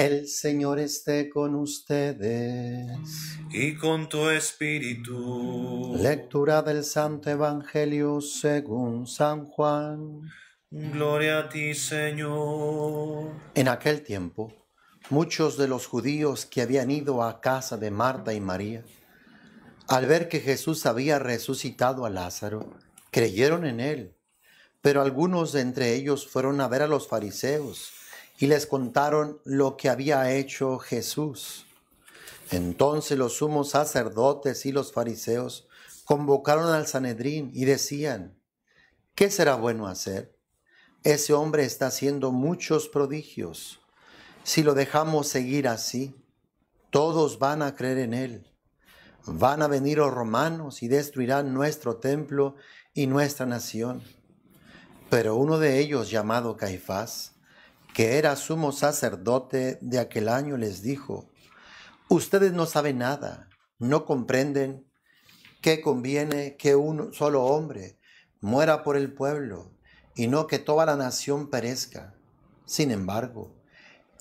El Señor esté con ustedes. Y con tu espíritu. Lectura del Santo Evangelio según San Juan. Gloria a ti, Señor. En aquel tiempo, muchos de los judíos que habían ido a casa de Marta y María, al ver que Jesús había resucitado a Lázaro, creyeron en él. Pero algunos de entre ellos fueron a ver a los fariseos y les contaron lo que había hecho Jesús. Entonces los sumos sacerdotes y los fariseos convocaron al Sanedrín y decían, ¿qué será bueno hacer? Ese hombre está haciendo muchos prodigios. Si lo dejamos seguir así, todos van a creer en él. Van a venir los romanos y destruirán nuestro templo y nuestra nación. Pero uno de ellos, llamado Caifás, que era sumo sacerdote de aquel año, les dijo, ustedes no saben nada, no comprenden que conviene que un solo hombre muera por el pueblo y no que toda la nación perezca. Sin embargo,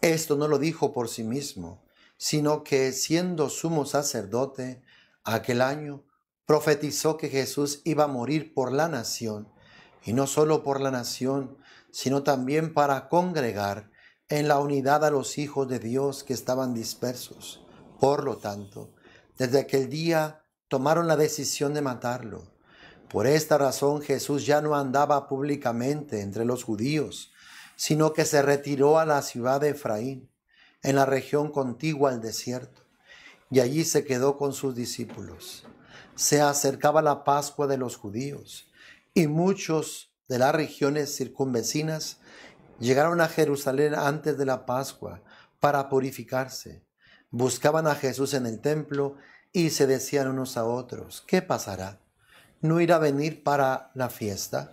esto no lo dijo por sí mismo, sino que siendo sumo sacerdote, aquel año profetizó que Jesús iba a morir por la nación, y no solo por la nación, sino también para congregar en la unidad a los hijos de Dios que estaban dispersos. Por lo tanto, desde aquel día tomaron la decisión de matarlo. Por esta razón Jesús ya no andaba públicamente entre los judíos, sino que se retiró a la ciudad de Efraín, en la región contigua al desierto, y allí se quedó con sus discípulos. Se acercaba la Pascua de los judíos, y muchos de las regiones circunvecinas llegaron a Jerusalén antes de la Pascua para purificarse. Buscaban a Jesús en el templo y se decían unos a otros, ¿qué pasará? ¿No irá a venir para la fiesta?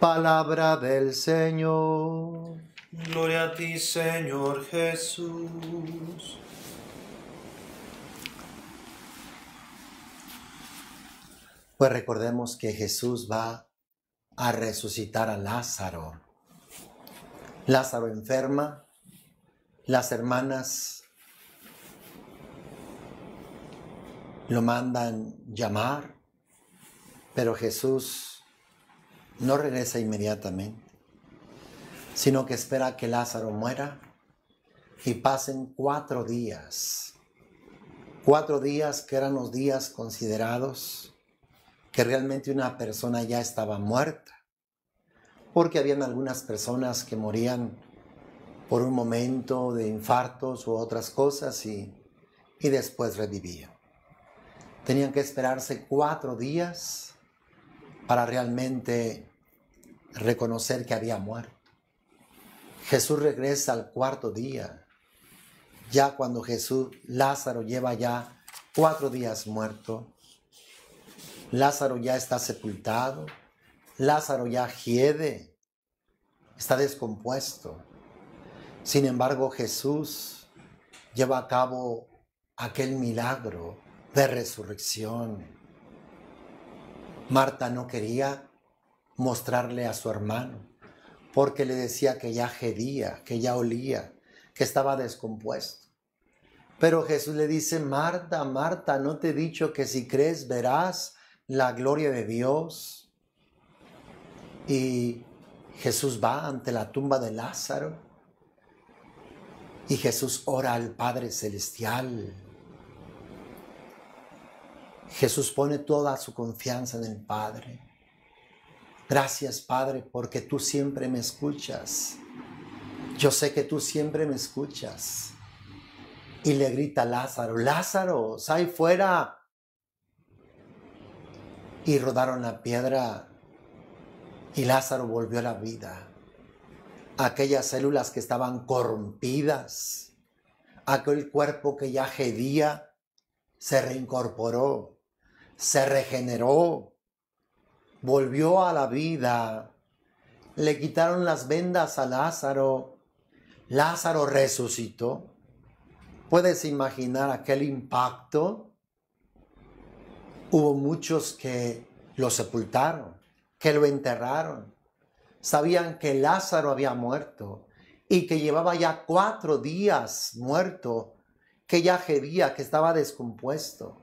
Palabra del Señor. Gloria a ti, Señor Jesús. Pues recordemos que Jesús va a resucitar a Lázaro. Lázaro enferma, las hermanas lo mandan llamar, pero Jesús no regresa inmediatamente, sino que espera que Lázaro muera y pasen cuatro días, cuatro días que eran los días considerados que realmente una persona ya estaba muerta. Porque habían algunas personas que morían por un momento de infartos u otras cosas y, y después revivían. Tenían que esperarse cuatro días para realmente reconocer que había muerto. Jesús regresa al cuarto día, ya cuando Jesús, Lázaro lleva ya cuatro días muerto Lázaro ya está sepultado, Lázaro ya hiede, está descompuesto. Sin embargo, Jesús lleva a cabo aquel milagro de resurrección. Marta no quería mostrarle a su hermano, porque le decía que ya gedía, que ya olía, que estaba descompuesto. Pero Jesús le dice, Marta, Marta, ¿no te he dicho que si crees verás la gloria de Dios. Y Jesús va ante la tumba de Lázaro. Y Jesús ora al Padre Celestial. Jesús pone toda su confianza en el Padre. Gracias Padre porque tú siempre me escuchas. Yo sé que tú siempre me escuchas. Y le grita Lázaro, Lázaro, sal fuera, y rodaron la piedra y Lázaro volvió a la vida. Aquellas células que estaban corrompidas, aquel cuerpo que ya gedía, se reincorporó, se regeneró, volvió a la vida. Le quitaron las vendas a Lázaro. Lázaro resucitó. ¿Puedes imaginar aquel impacto? Hubo muchos que lo sepultaron, que lo enterraron. Sabían que Lázaro había muerto y que llevaba ya cuatro días muerto, que ya gería, que estaba descompuesto.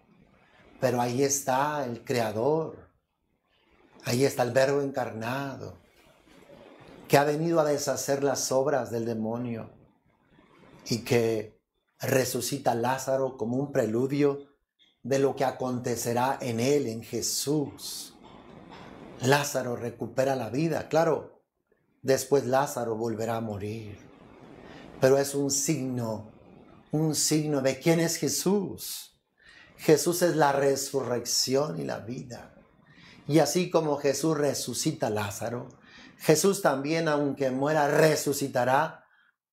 Pero ahí está el Creador, ahí está el Verbo encarnado, que ha venido a deshacer las obras del demonio y que resucita a Lázaro como un preludio de lo que acontecerá en él, en Jesús. Lázaro recupera la vida, claro, después Lázaro volverá a morir, pero es un signo, un signo de quién es Jesús. Jesús es la resurrección y la vida. Y así como Jesús resucita a Lázaro, Jesús también, aunque muera, resucitará,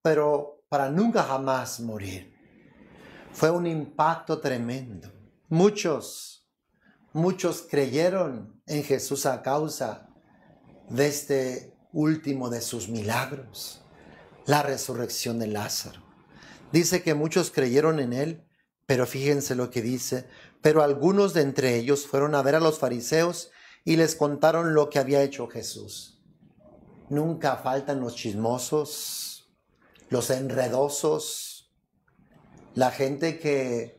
pero para nunca jamás morir. Fue un impacto tremendo. Muchos, muchos creyeron en Jesús a causa de este último de sus milagros, la resurrección de Lázaro. Dice que muchos creyeron en él, pero fíjense lo que dice, pero algunos de entre ellos fueron a ver a los fariseos y les contaron lo que había hecho Jesús. Nunca faltan los chismosos, los enredosos, la gente que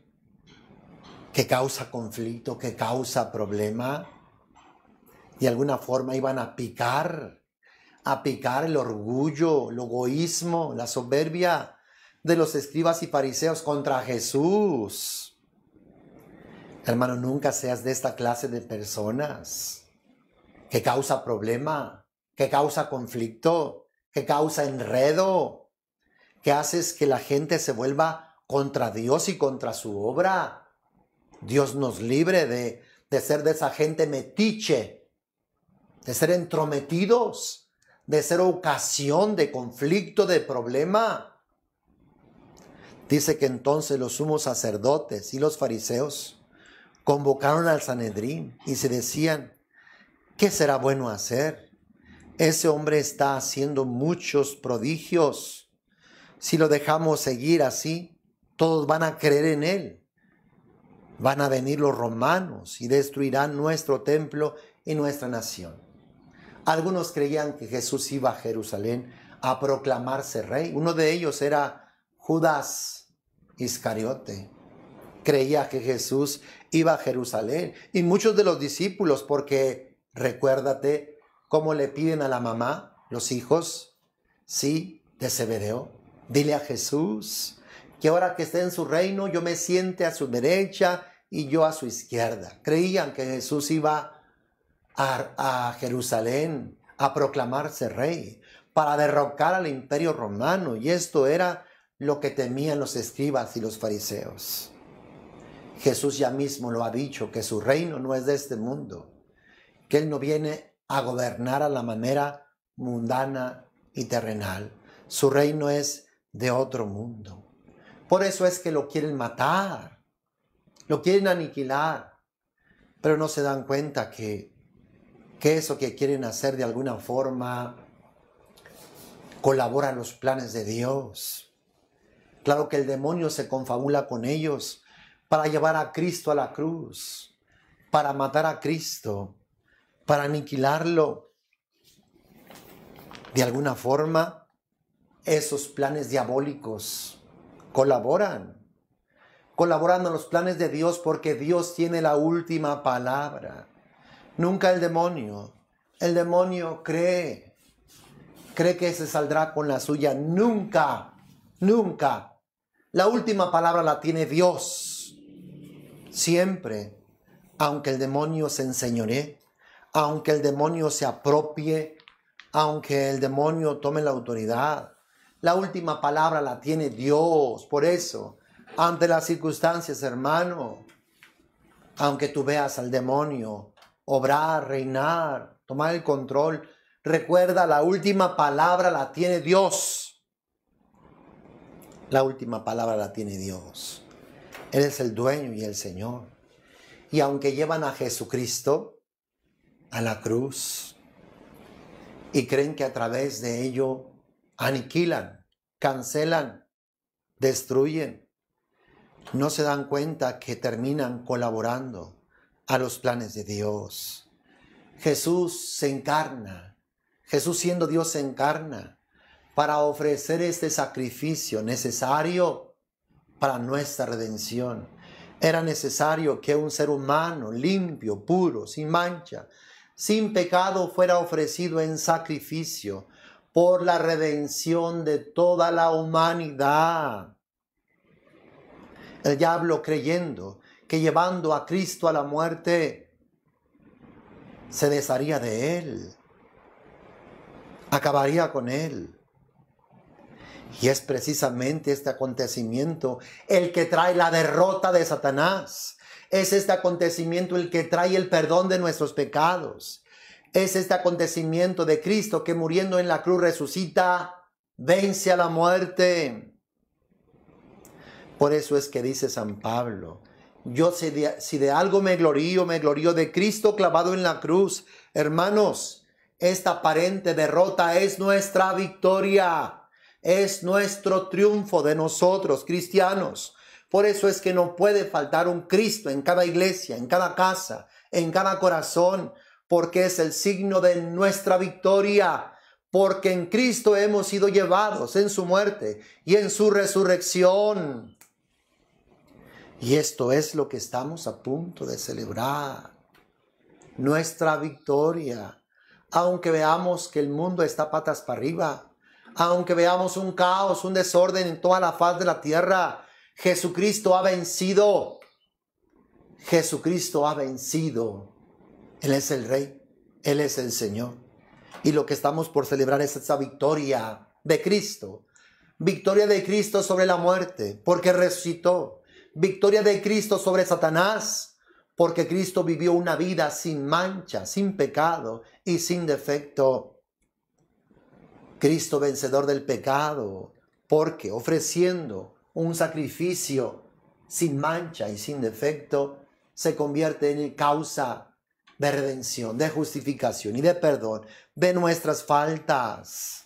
que causa conflicto, que causa problema. De alguna forma iban a picar, a picar el orgullo, el egoísmo, la soberbia de los escribas y fariseos contra Jesús. Hermano, nunca seas de esta clase de personas que causa problema, que causa conflicto, que causa enredo, que haces que la gente se vuelva contra Dios y contra su obra Dios nos libre de, ser de esa gente metiche, de ser entrometidos, de ser ocasión de conflicto, de problema. Dice que entonces los sumos sacerdotes y los fariseos convocaron al Sanedrín y se decían, ¿qué será bueno hacer? Ese hombre está haciendo muchos prodigios. Si lo dejamos seguir así, todos van a creer en él Van a venir los romanos y destruirán nuestro templo y nuestra nación. Algunos creían que Jesús iba a Jerusalén a proclamarse rey. Uno de ellos era Judas Iscariote. Creía que Jesús iba a Jerusalén y muchos de los discípulos, porque recuérdate cómo le piden a la mamá, los hijos, sí, de Sebedeo, dile a Jesús que ahora que esté en su reino yo me siente a su derecha y yo a su izquierda. Creían que Jesús iba a, a Jerusalén a proclamarse rey, para derrocar al imperio romano, y esto era lo que temían los escribas y los fariseos. Jesús ya mismo lo ha dicho, que su reino no es de este mundo, que Él no viene a gobernar a la manera mundana y terrenal, su reino es de otro mundo. Por eso es que lo quieren matar, lo quieren aniquilar, pero no se dan cuenta que, eso que quieren hacer de alguna forma colabora los planes de Dios. Claro que el demonio se confabula con ellos para llevar a Cristo a la cruz, para matar a Cristo, para aniquilarlo. De alguna forma, esos planes diabólicos colaboran. Colaboran en los planes de Dios porque Dios tiene la última palabra. Nunca el demonio. El demonio cree. Cree que se saldrá con la suya. Nunca. Nunca. La última palabra la tiene Dios. Siempre. Aunque el demonio se enseñore. Aunque el demonio se apropie. Aunque el demonio tome la autoridad la última palabra la tiene Dios. Por eso, ante las circunstancias, hermano, aunque tú veas al demonio obrar, reinar, tomar el control, recuerda, la última palabra la tiene Dios. La última palabra la tiene Dios. Él es el dueño y el Señor. Y aunque llevan a Jesucristo a la cruz y creen que a través de ello aniquilan, cancelan, destruyen. No se dan cuenta que terminan colaborando a los planes de Dios. Jesús se encarna, Jesús siendo Dios se encarna para ofrecer este sacrificio necesario para nuestra redención. Era necesario que un ser humano limpio, puro, sin mancha, sin pecado, fuera ofrecido en sacrificio por la redención de toda la humanidad. El diablo creyendo que llevando a Cristo a la muerte, se desharía de él, acabaría con él. Y es precisamente este acontecimiento el que trae la derrota de Satanás. Es este acontecimiento el que trae el perdón de nuestros pecados es este acontecimiento de Cristo que muriendo en la cruz resucita, vence a la muerte. Por eso es que dice San Pablo, yo si de, si de algo me glorío, me glorío de Cristo clavado en la cruz. Hermanos, esta aparente derrota es nuestra victoria, es nuestro triunfo de nosotros cristianos. Por eso es que no puede faltar un Cristo en cada iglesia, en cada casa, en cada corazón, porque es el signo de nuestra victoria, porque en Cristo hemos sido llevados en su muerte y en su resurrección. Y esto es lo que estamos a punto de celebrar, nuestra victoria. Aunque veamos que el mundo está patas para arriba, aunque veamos un caos, un desorden en toda la faz de la tierra, Jesucristo ha vencido. Jesucristo ha vencido él es el Rey, Él es el Señor. Y lo que estamos por celebrar es esa victoria de Cristo. Victoria de Cristo sobre la muerte, porque resucitó. Victoria de Cristo sobre Satanás, porque Cristo vivió una vida sin mancha, sin pecado y sin defecto. Cristo vencedor del pecado, porque ofreciendo un sacrificio sin mancha y sin defecto, se convierte en causa de redención, de justificación y de perdón de nuestras faltas.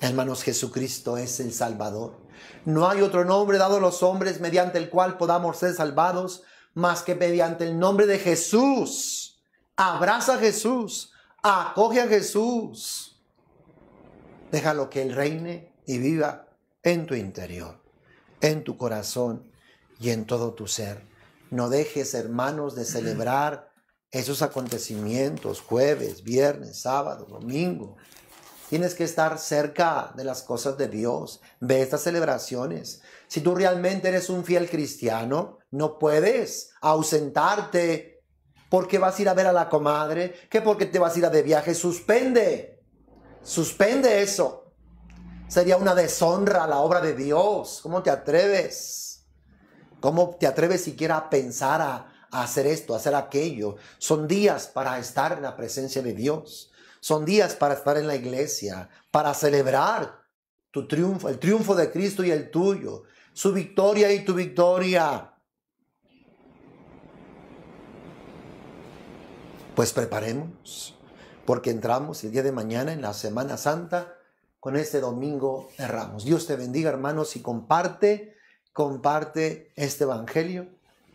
Hermanos, Jesucristo es el Salvador. No hay otro nombre dado a los hombres mediante el cual podamos ser salvados más que mediante el nombre de Jesús. Abraza a Jesús, acoge a Jesús. Déjalo que Él reine y viva en tu interior, en tu corazón y en todo tu ser. No dejes, hermanos, de celebrar esos acontecimientos, jueves, viernes, sábado, domingo. Tienes que estar cerca de las cosas de Dios, de estas celebraciones. Si tú realmente eres un fiel cristiano, no puedes ausentarte porque vas a ir a ver a la comadre, que porque te vas a ir a de viaje, suspende. Suspende eso. Sería una deshonra a la obra de Dios. ¿Cómo te atreves? ¿Cómo te atreves siquiera a pensar a hacer esto, hacer aquello. Son días para estar en la presencia de Dios. Son días para estar en la iglesia, para celebrar tu triunfo, el triunfo de Cristo y el tuyo, su victoria y tu victoria. Pues preparemos, porque entramos el día de mañana en la Semana Santa con este domingo de Ramos. Dios te bendiga, hermanos, y comparte, comparte este evangelio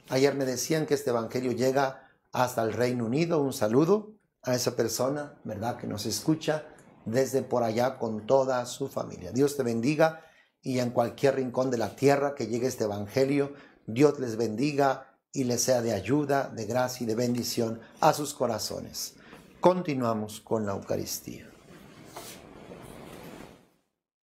Ayer me decían que este Evangelio llega hasta el Reino Unido. Un saludo a esa persona, ¿verdad? Que nos escucha desde por allá con toda su familia. Dios te bendiga y en cualquier rincón de la tierra que llegue este Evangelio, Dios les bendiga y les sea de ayuda, de gracia y de bendición a sus corazones. Continuamos con la Eucaristía.